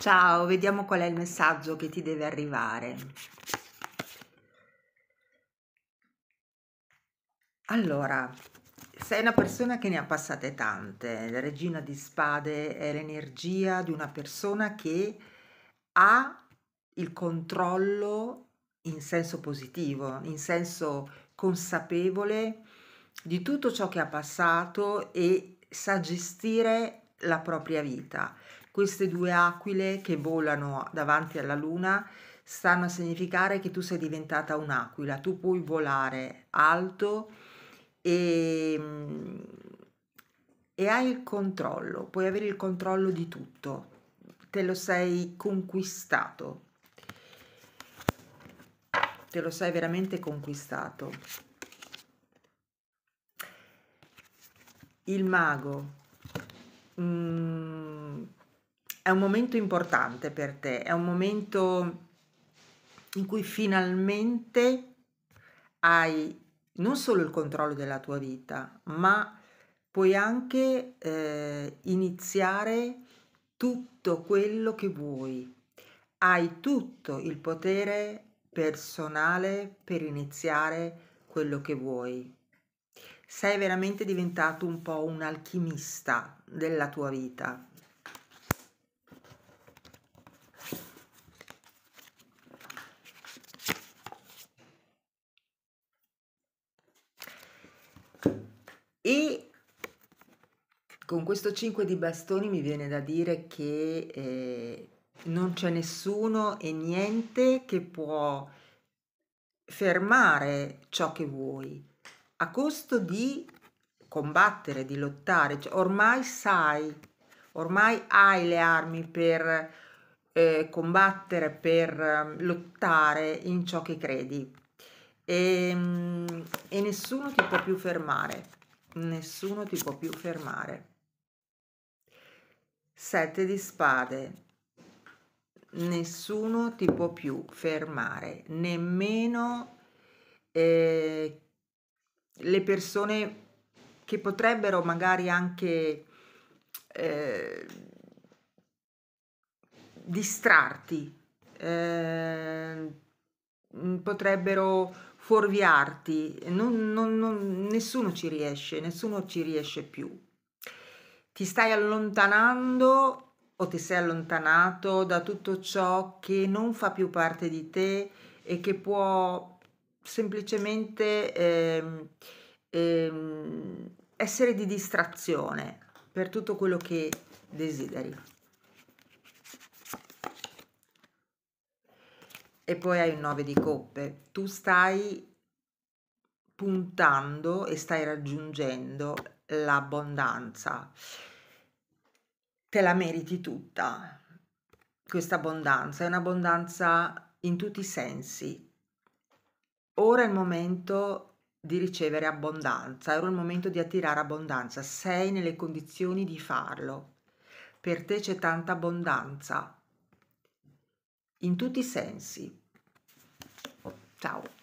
Ciao, vediamo qual è il messaggio che ti deve arrivare. Allora, sei una persona che ne ha passate tante. La regina di spade è l'energia di una persona che ha il controllo in senso positivo, in senso consapevole di tutto ciò che ha passato e sa gestire la propria vita. Queste due aquile che volano davanti alla luna stanno a significare che tu sei diventata un'aquila, tu puoi volare alto e, mm, e hai il controllo, puoi avere il controllo di tutto, te lo sei conquistato, te lo sei veramente conquistato. Il mago mm, è un momento importante per te, è un momento in cui finalmente hai non solo il controllo della tua vita, ma puoi anche eh, iniziare tutto quello che vuoi. Hai tutto il potere personale per iniziare quello che vuoi sei veramente diventato un po' un alchimista della tua vita. E con questo 5 di bastoni mi viene da dire che eh, non c'è nessuno e niente che può fermare ciò che vuoi a costo di combattere, di lottare, cioè, ormai sai, ormai hai le armi per eh, combattere, per eh, lottare in ciò che credi e, ehm, e nessuno ti può più fermare, nessuno ti può più fermare. Sette di spade, nessuno ti può più fermare, nemmeno eh, le persone che potrebbero magari anche eh, distrarti, eh, mm, potrebbero fuorviarti, non, non, non, nessuno ci riesce, nessuno ci riesce più. Ti stai allontanando o ti sei allontanato da tutto ciò che non fa più parte di te e che può semplicemente eh, eh, essere di distrazione per tutto quello che desideri. E poi hai un 9 di coppe. Tu stai puntando e stai raggiungendo l'abbondanza. Te la meriti tutta, questa abbondanza. È un'abbondanza in tutti i sensi, ora è il momento di ricevere abbondanza, ora è il momento di attirare abbondanza, sei nelle condizioni di farlo. Per te c'è tanta abbondanza, in tutti i sensi. Ciao.